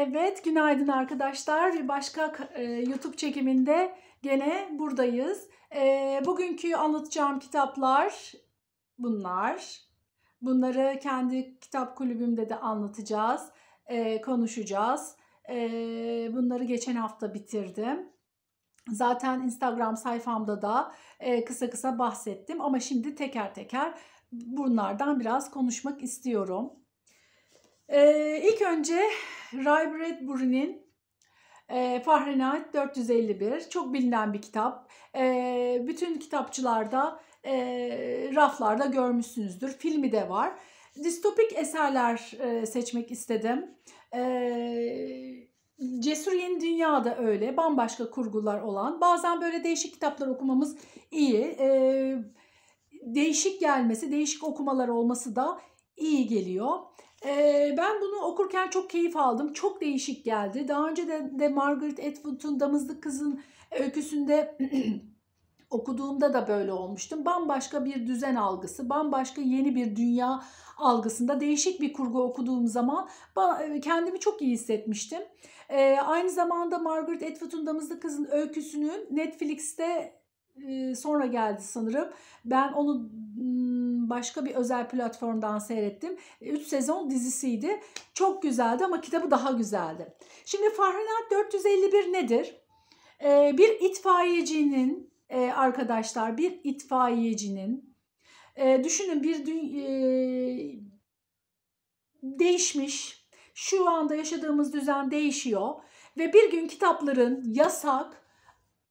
Evet, günaydın arkadaşlar. Bir başka e, YouTube çekiminde gene buradayız. E, bugünkü anlatacağım kitaplar bunlar. Bunları kendi kitap kulübümde de anlatacağız, e, konuşacağız. E, bunları geçen hafta bitirdim. Zaten Instagram sayfamda da e, kısa kısa bahsettim ama şimdi teker teker bunlardan biraz konuşmak istiyorum. Ee, ilk önce Ray Bradbury'nin e, Fahrenheit 451 çok bilinen bir kitap. E, bütün kitapçılarda, e, raflarda görmüşsünüzdür. Filmi de var. Distopik eserler e, seçmek istedim. E, Cesur Yeni Dünya da öyle. Bambaşka kurgular olan. Bazen böyle değişik kitaplar okumamız iyi. E, değişik gelmesi, değişik okumalar olması da iyi geliyor. Ee, ben bunu okurken çok keyif aldım. Çok değişik geldi. Daha önce de, de Margaret Atwood'un Damızlık Kız'ın öyküsünde okuduğumda da böyle olmuştum. Bambaşka bir düzen algısı, bambaşka yeni bir dünya algısında değişik bir kurgu okuduğum zaman e, kendimi çok iyi hissetmiştim. Ee, aynı zamanda Margaret Atwood'un Damızlı Kız'ın öyküsünün Netflix'te e, sonra geldi sanırım. Ben onu hmm, başka bir özel platformdan seyrettim. 3 e, sezon dizisiydi. Çok güzeldi ama kitabı daha güzeldi. Şimdi Fahrenheit 451 nedir? E, bir itfaiyecinin e, arkadaşlar bir itfaiyecinin düşünün bir değişmiş şu anda yaşadığımız düzen değişiyor ve bir gün kitapların yasak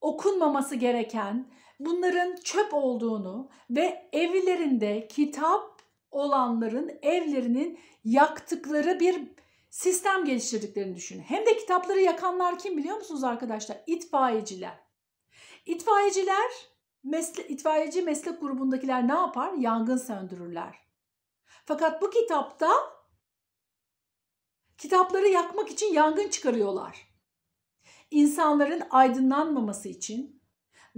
okunmaması gereken bunların çöp olduğunu ve evlerinde kitap olanların evlerinin yaktıkları bir sistem geliştirdiklerini düşünün. Hem de kitapları yakanlar kim biliyor musunuz arkadaşlar? İtfaiyeciler. İtfaiyeciler, mesle, itfaiyeci meslek grubundakiler ne yapar? Yangın söndürürler. Fakat bu kitapta kitapları yakmak için yangın çıkarıyorlar. İnsanların aydınlanmaması için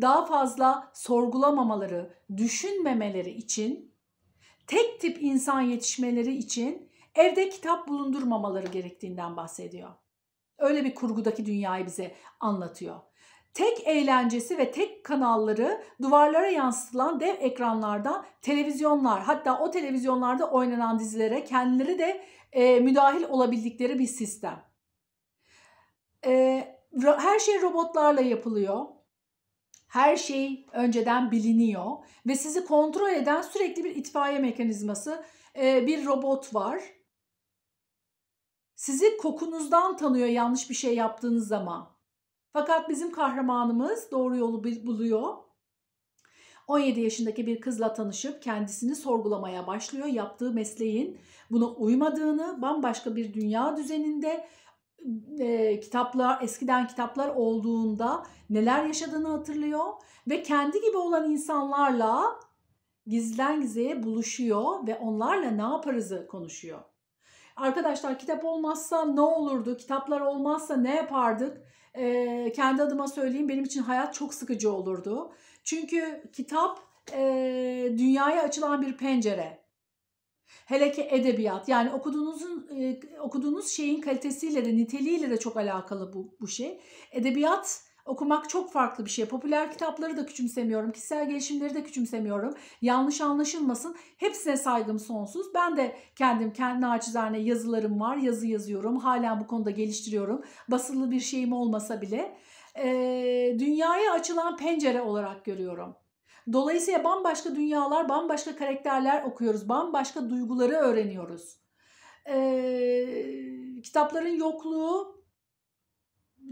daha fazla sorgulamamaları, düşünmemeleri için, tek tip insan yetişmeleri için evde kitap bulundurmamaları gerektiğinden bahsediyor. Öyle bir kurgudaki dünyayı bize anlatıyor. Tek eğlencesi ve tek kanalları duvarlara yansıtılan dev ekranlardan televizyonlar hatta o televizyonlarda oynanan dizilere kendileri de e, müdahil olabildikleri bir sistem. E, her şey robotlarla yapılıyor. Her şey önceden biliniyor ve sizi kontrol eden sürekli bir itfaiye mekanizması, e, bir robot var. Sizi kokunuzdan tanıyor yanlış bir şey yaptığınız zaman. Fakat bizim kahramanımız doğru yolu buluyor. 17 yaşındaki bir kızla tanışıp kendisini sorgulamaya başlıyor. Yaptığı mesleğin buna uymadığını, bambaşka bir dünya düzeninde e, kitaplar eskiden kitaplar olduğunda neler yaşadığını hatırlıyor ve kendi gibi olan insanlarla gizlen gizeye buluşuyor ve onlarla ne yaparızı konuşuyor. Arkadaşlar kitap olmazsa ne olurdu? Kitaplar olmazsa ne yapardık? E, kendi adıma söyleyeyim benim için hayat çok sıkıcı olurdu. Çünkü kitap e, dünyaya açılan bir pencere. Hele ki edebiyat yani okuduğunuzun e, okuduğunuz şeyin kalitesiyle de niteliğiyle de çok alakalı bu, bu şey. Edebiyat okumak çok farklı bir şey. Popüler kitapları da küçümsemiyorum. Kişisel gelişimleri de küçümsemiyorum. Yanlış anlaşılmasın. Hepsine saygım sonsuz. Ben de kendim kendi naçizane yazılarım var. Yazı yazıyorum. Hala bu konuda geliştiriyorum. Basılı bir şeyim olmasa bile. Ee, dünyaya açılan pencere olarak görüyorum. Dolayısıyla bambaşka dünyalar, bambaşka karakterler okuyoruz, bambaşka duyguları öğreniyoruz. Ee, kitapların yokluğu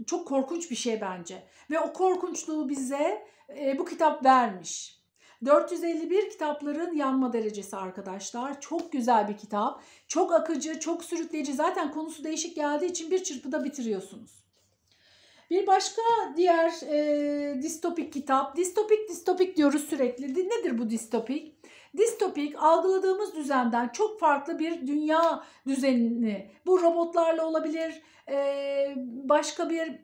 çok korkunç bir şey bence ve o korkunçluğu bize e, bu kitap vermiş. 451 kitapların yanma derecesi arkadaşlar. Çok güzel bir kitap. Çok akıcı, çok sürükleyici. Zaten konusu değişik geldiği için bir çırpıda bitiriyorsunuz. Bir başka diğer e, distopik kitap. Distopik distopik diyoruz sürekli. Nedir bu distopik? Distopik algıladığımız düzenden çok farklı bir dünya düzenini. Bu robotlarla olabilir, e, başka bir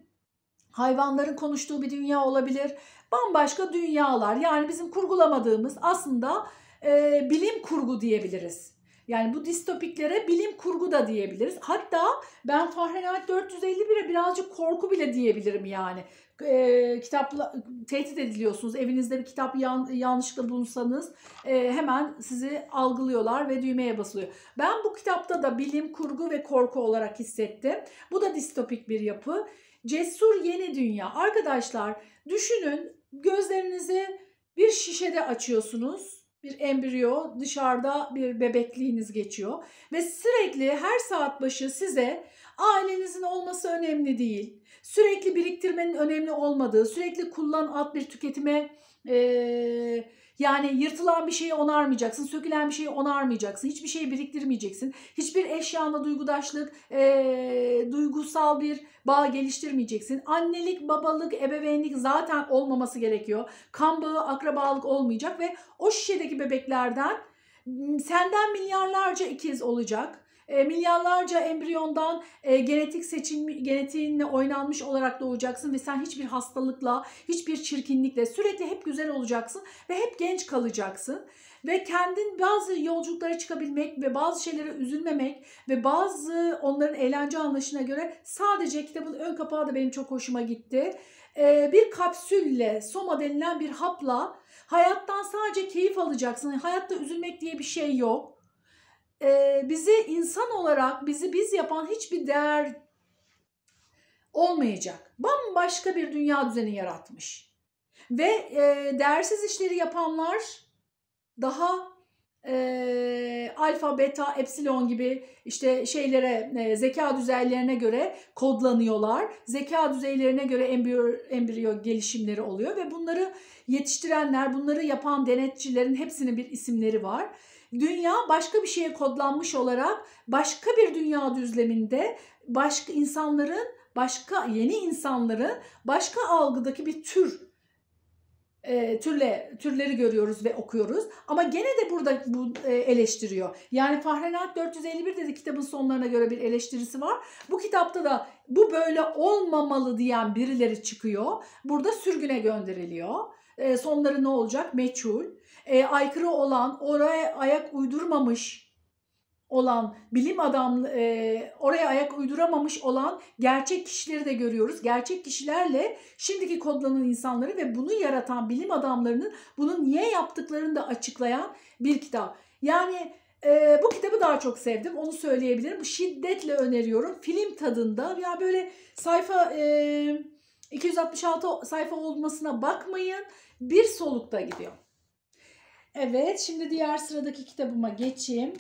hayvanların konuştuğu bir dünya olabilir. Bambaşka dünyalar yani bizim kurgulamadığımız aslında e, bilim kurgu diyebiliriz. Yani bu distopiklere bilim kurgu da diyebiliriz. Hatta ben Fahrenheit 451'e birazcık korku bile diyebilirim yani. E, kitapla tehdit ediliyorsunuz. Evinizde bir kitap yan, yanlışlıkla bulunsanız e, hemen sizi algılıyorlar ve düğmeye basılıyor. Ben bu kitapta da bilim kurgu ve korku olarak hissettim. Bu da distopik bir yapı. Cesur yeni dünya. Arkadaşlar düşünün gözlerinizi bir şişede açıyorsunuz bir embriyo dışarıda bir bebekliğiniz geçiyor ve sürekli her saat başı size ailenizin olması önemli değil. Sürekli biriktirmenin önemli olmadığı, sürekli kullan at bir tüketime eee yani yırtılan bir şeyi onarmayacaksın, sökülen bir şeyi onarmayacaksın, hiçbir şeyi biriktirmeyeceksin. Hiçbir eşyanla duygudaşlık, e, duygusal bir bağ geliştirmeyeceksin. Annelik, babalık, ebeveynlik zaten olmaması gerekiyor. Kan bağı, akrabalık olmayacak ve o şişedeki bebeklerden senden milyarlarca ikiz olacak e, milyarlarca embriyondan e, genetik seçim genetiğinle oynanmış olarak doğacaksın ve sen hiçbir hastalıkla, hiçbir çirkinlikle sürekli hep güzel olacaksın ve hep genç kalacaksın ve kendin bazı yolculuklara çıkabilmek ve bazı şeylere üzülmemek ve bazı onların eğlence anlayışına göre sadece kitabın ön kapağı da benim çok hoşuma gitti. Ee, bir kapsülle, soma denilen bir hapla hayattan sadece keyif alacaksın. Hayatta üzülmek diye bir şey yok e, bizi insan olarak bizi biz yapan hiçbir değer olmayacak. Bambaşka bir dünya düzeni yaratmış. Ve e, değersiz işleri yapanlar daha e, alfa, beta, epsilon gibi işte şeylere e, zeka düzeylerine göre kodlanıyorlar. Zeka düzeylerine göre embriyo, embriyo gelişimleri oluyor ve bunları yetiştirenler, bunları yapan denetçilerin hepsinin bir isimleri var. Dünya başka bir şeye kodlanmış olarak başka bir dünya düzleminde başka insanların, başka yeni insanları başka algıdaki bir tür e, türle türleri görüyoruz ve okuyoruz. Ama gene de burada bu e, eleştiriyor. Yani Fahrenheit 451 dedi kitabın sonlarına göre bir eleştirisi var. Bu kitapta da bu böyle olmamalı diyen birileri çıkıyor. Burada sürgüne gönderiliyor. E, sonları ne olacak? Meçhul. E, aykırı olan, oraya ayak uydurmamış olan bilim adam e, oraya ayak uyduramamış olan gerçek kişileri de görüyoruz. Gerçek kişilerle şimdiki kodlanan insanları ve bunu yaratan bilim adamlarının bunu niye yaptıklarını da açıklayan bir kitap. Yani e, bu kitabı daha çok sevdim. Onu söyleyebilirim. Şiddetle öneriyorum. Film tadında. Ya böyle sayfa e, 266 sayfa olmasına bakmayın bir solukta gidiyor. Evet şimdi diğer sıradaki kitabıma geçeyim.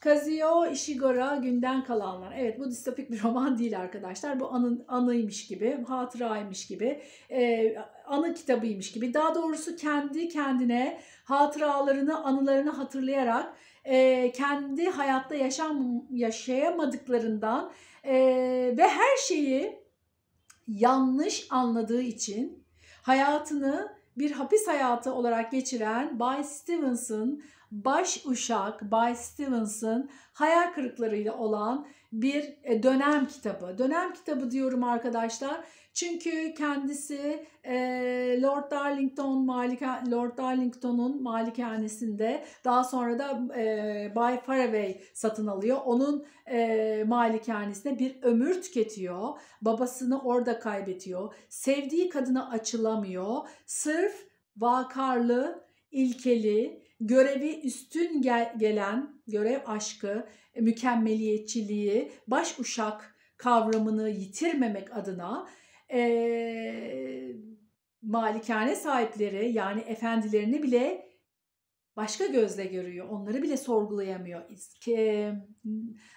Kazuo Ishiguro Günden Kalanlar. Evet bu distopik bir roman değil arkadaşlar. Bu anın, anıymış gibi, hatıraymış gibi, e, anı kitabıymış gibi. Daha doğrusu kendi kendine hatıralarını, anılarını hatırlayarak e, kendi hayatta yaşam yaşayamadıklarından e, ve her şeyi yanlış anladığı için hayatını bir hapis hayatı olarak geçiren Bay Stevenson Baş Uşak Bay Stevenson hayal kırıklarıyla olan bir e, dönem kitabı. Dönem kitabı diyorum arkadaşlar. Çünkü kendisi e, Lord Darlington Malika, Lord Darlington'un malikanesinde daha sonra da e, Bay Faraway satın alıyor. Onun malikanesinde bir ömür tüketiyor. Babasını orada kaybetiyor. Sevdiği kadına açılamıyor. Sırf vakarlı, ilkeli, görevi üstün gel gelen görev aşkı, mükemmeliyetçiliği, baş uşak kavramını yitirmemek adına e, malikane sahipleri yani efendilerini bile başka gözle görüyor. Onları bile sorgulayamıyor.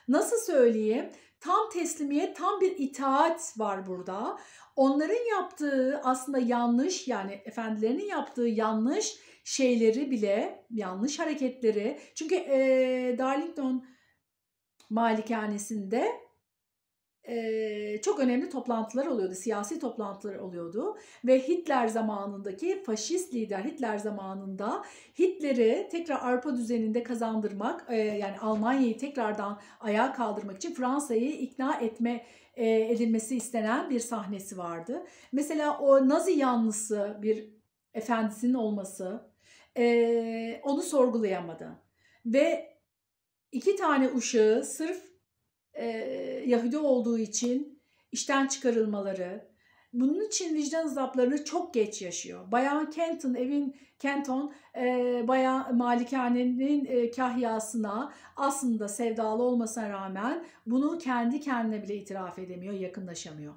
Nasıl söyleyeyim? Tam teslimiyet, tam bir itaat var burada. Onların yaptığı aslında yanlış yani efendilerinin yaptığı yanlış şeyleri bile, yanlış hareketleri. Çünkü e, Darlington malikanesinde çok önemli toplantılar oluyordu, siyasi toplantılar oluyordu ve Hitler zamanındaki faşist lider Hitler zamanında Hitler'i tekrar Avrupa düzeninde kazandırmak, yani Almanya'yı tekrardan ayağa kaldırmak için Fransa'yı ikna etme edilmesi istenen bir sahnesi vardı. Mesela o Nazi yanlısı bir efendisinin olması onu sorgulayamadı ve iki tane uşağı sırf e, Yahudi olduğu için işten çıkarılmaları. Bunun için vicdan azaplarını çok geç yaşıyor. Bayan Kenton, evin Kenton, e, bayan malikanenin e, kahyasına aslında sevdalı olmasına rağmen bunu kendi kendine bile itiraf edemiyor, yakınlaşamıyor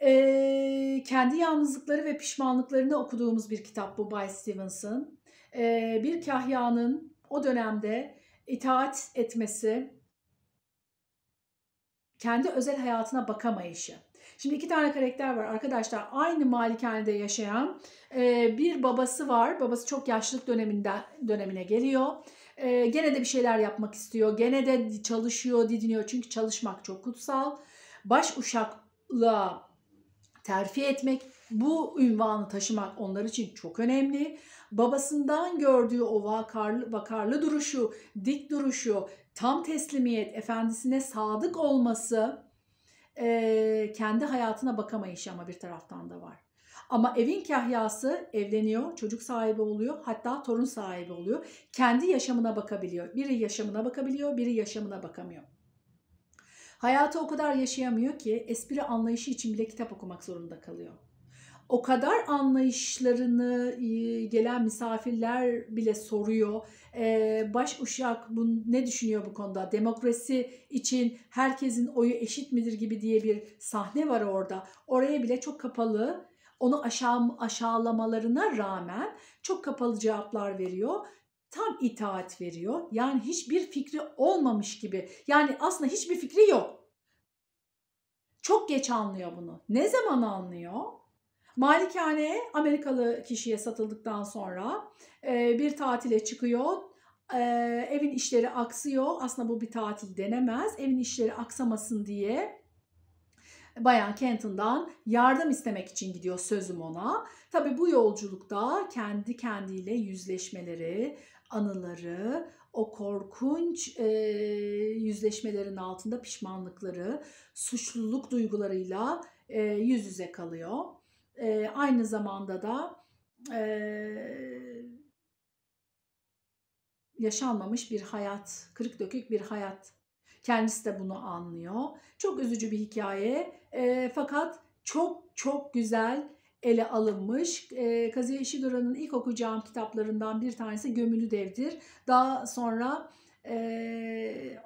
e, kendi yalnızlıkları ve pişmanlıklarını okuduğumuz bir kitap bu Bay Stevenson. E, bir kahyanın o dönemde itaat etmesi, kendi özel hayatına bakamayışı. Şimdi iki tane karakter var arkadaşlar. Aynı malikanede yaşayan e, bir babası var. Babası çok yaşlılık döneminde dönemine geliyor. E, gene de bir şeyler yapmak istiyor. Gene de çalışıyor, didiniyor. Çünkü çalışmak çok kutsal. Baş uşakla terfi etmek, bu ünvanı taşımak onlar için çok önemli. Babasından gördüğü o vakarlı, vakarlı duruşu, dik duruşu, tam teslimiyet, efendisine sadık olması e, kendi hayatına bakamayışı ama bir taraftan da var. Ama evin kahyası evleniyor, çocuk sahibi oluyor, hatta torun sahibi oluyor. Kendi yaşamına bakabiliyor. Biri yaşamına bakabiliyor, biri yaşamına bakamıyor. Hayatı o kadar yaşayamıyor ki espri anlayışı için bile kitap okumak zorunda kalıyor o kadar anlayışlarını e, gelen misafirler bile soruyor. E, baş uşak ne düşünüyor bu konuda? Demokrasi için herkesin oyu eşit midir gibi diye bir sahne var orada. Oraya bile çok kapalı onu aşağı, aşağılamalarına rağmen çok kapalı cevaplar veriyor tam itaat veriyor. Yani hiçbir fikri olmamış gibi. Yani aslında hiçbir fikri yok. Çok geç anlıyor bunu. Ne zaman anlıyor? Malikane Amerikalı kişiye satıldıktan sonra e, bir tatile çıkıyor. E, evin işleri aksıyor. Aslında bu bir tatil denemez. Evin işleri aksamasın diye Bayan Kenton'dan yardım istemek için gidiyor sözüm ona. Tabi bu yolculukta kendi kendiyle yüzleşmeleri, anıları, o korkunç e, yüzleşmelerin altında pişmanlıkları, suçluluk duygularıyla e, yüz yüze kalıyor e, aynı zamanda da e, yaşanmamış bir hayat, kırık dökük bir hayat. Kendisi de bunu anlıyor. Çok üzücü bir hikaye e, fakat çok çok güzel ele alınmış. E, Kazuya Ishigura'nın ilk okuyacağım kitaplarından bir tanesi Gömülü Devdir. Daha sonra e,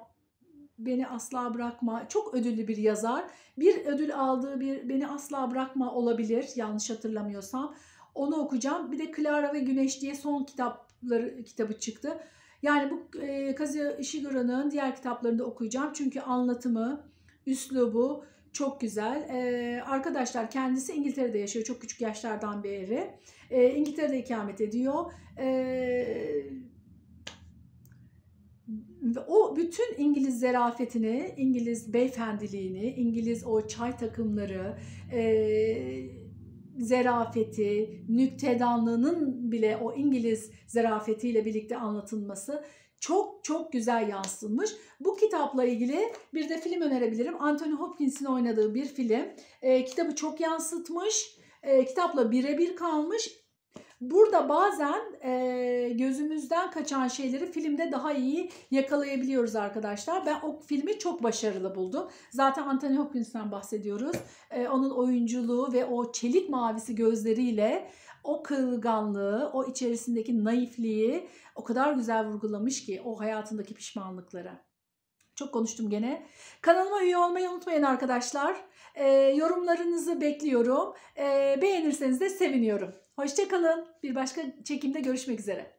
Beni Asla Bırakma çok ödüllü bir yazar. Bir ödül aldığı bir Beni Asla Bırakma olabilir yanlış hatırlamıyorsam. Onu okuyacağım. Bir de Clara ve Güneş diye son kitapları kitabı çıktı. Yani bu e, Kazuya Ishigura'nın diğer kitaplarını da okuyacağım. Çünkü anlatımı, üslubu çok güzel. Ee, arkadaşlar kendisi İngiltere'de yaşıyor çok küçük yaşlardan beri. Ee, İngiltere'de ikamet ediyor. Ee, ve o bütün İngiliz zerafetini, İngiliz beyefendiliğini, İngiliz o çay takımları, e, zerafeti, nüktedanlığının bile o İngiliz zerafetiyle birlikte anlatılması çok çok güzel yansıtılmış. Bu kitapla ilgili bir de film önerebilirim. Anthony Hopkins'in oynadığı bir film. E, kitabı çok yansıtmış. E, kitapla birebir kalmış. Burada bazen e, gözümüzden kaçan şeyleri filmde daha iyi yakalayabiliyoruz arkadaşlar. Ben o filmi çok başarılı buldum. Zaten Anthony Hopkins'ten bahsediyoruz. E, onun oyunculuğu ve o çelik mavisi gözleriyle o kırılganlığı, o içerisindeki naifliği o kadar güzel vurgulamış ki o hayatındaki pişmanlıkları. Çok konuştum gene. Kanalıma üye olmayı unutmayın arkadaşlar. E, yorumlarınızı bekliyorum. E, beğenirseniz de seviniyorum. Hoşçakalın. Bir başka çekimde görüşmek üzere.